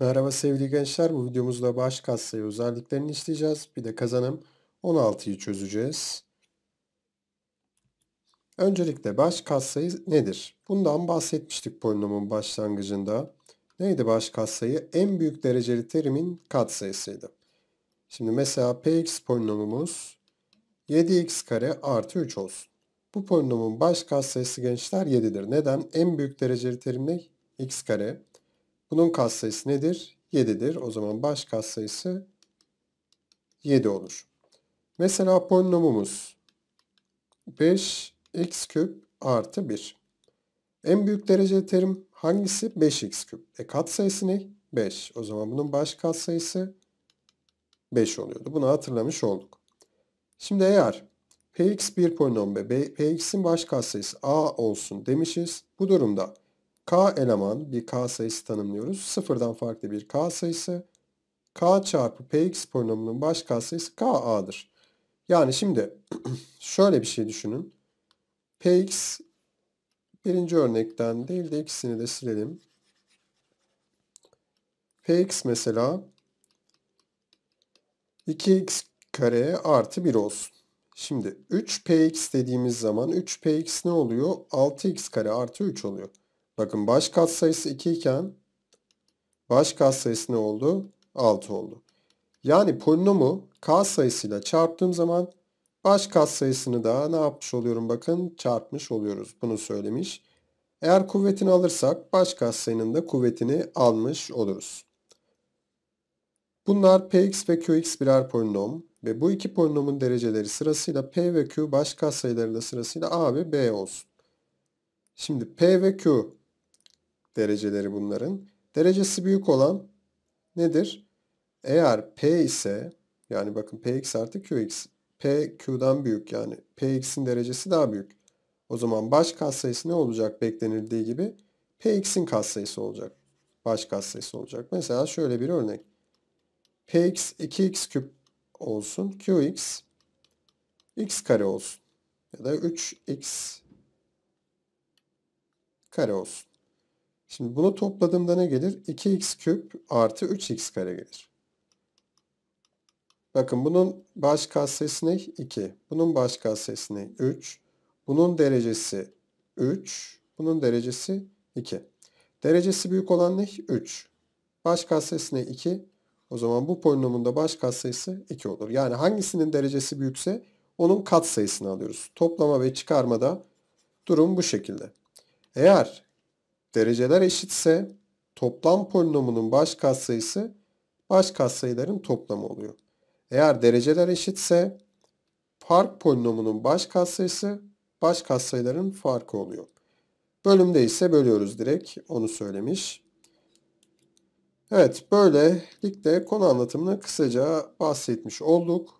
Merhaba sevgili gençler. Bu videomuzda baş katsayı özelliklerini işleyeceğiz. Bir de kazanım 16'yı çözeceğiz. Öncelikle baş katsayı nedir? Bundan bahsetmiştik polinomun başlangıcında. Neydi baş katsayı? En büyük dereceli terimin katsayısıydı. Şimdi mesela px polinomumuz 7x kare artı 3 olsun. Bu polinomun baş katsayısı gençler 7'dir. Neden? En büyük dereceli terim ne? x kare. Bunun katsayısı nedir? 7'dir. O zaman baş katsayısı 7 olur. Mesela polinomumuz 5x küp artı 1. En büyük derece terim hangisi? 5x küp. E katsayısı ne? 5. O zaman bunun baş katsayısı 5 oluyordu. Bunu hatırlamış olduk. Şimdi eğer px bir polinom ve px'in baş katsayısı a olsun demişiz. Bu durumda K eleman bir K sayısı tanımlıyoruz. Sıfırdan farklı bir K sayısı. K çarpı Px polinomunun baş K sayısı KA'dır. Yani şimdi şöyle bir şey düşünün. Px birinci örnekten değil de ikisini de silelim. Px mesela 2x kare artı 1 olsun. Şimdi 3px dediğimiz zaman 3px ne oluyor? 6x kare artı 3 oluyor. Bakın baş katsayısı 2 iken baş katsayısı ne oldu? 6 oldu. Yani polinomu k sayısıyla çarptığım zaman baş katsayısını da ne yapmış oluyorum bakın çarpmış oluyoruz. Bunu söylemiş. Eğer kuvvetini alırsak baş katsayının da kuvvetini almış oluruz. Bunlar px ve qx birer polinom ve bu iki polinomun dereceleri sırasıyla p ve q baş katsayıları da sırasıyla a ve b olsun. Şimdi p ve q dereceleri bunların. Derecesi büyük olan nedir? Eğer P ise yani bakın Px artı Qx P Q'dan büyük yani Px'in derecesi daha büyük. O zaman baş katsayısı ne olacak beklenildiği gibi? Px'in katsayısı olacak. Baş katsayısı olacak. Mesela şöyle bir örnek. Px 2x küp olsun. Qx x kare olsun. Ya da 3x kare olsun. Şimdi bunu topladığımda ne gelir? 2x küp artı 3x kare gelir. Bakın bunun baş katsayısı ne? 2. Bunun baş katsayısı ne? 3. Bunun derecesi 3. Bunun derecesi 2. Derecesi büyük olan ne? 3. Baş katsayısı ne? 2. O zaman bu polinomunda baş katsayısı 2 olur. Yani hangisinin derecesi büyükse onun katsayısını alıyoruz. Toplama ve çıkarmada durum bu şekilde. Eğer dereceler eşitse toplam polinomunun baş katsayısı baş katsayıların toplamı oluyor. Eğer dereceler eşitse fark polinomunun baş katsayısı baş katsayıların farkı oluyor. Bölümde ise bölüyoruz direkt onu söylemiş. Evet böylelikle konu anlatımını kısaca bahsetmiş olduk.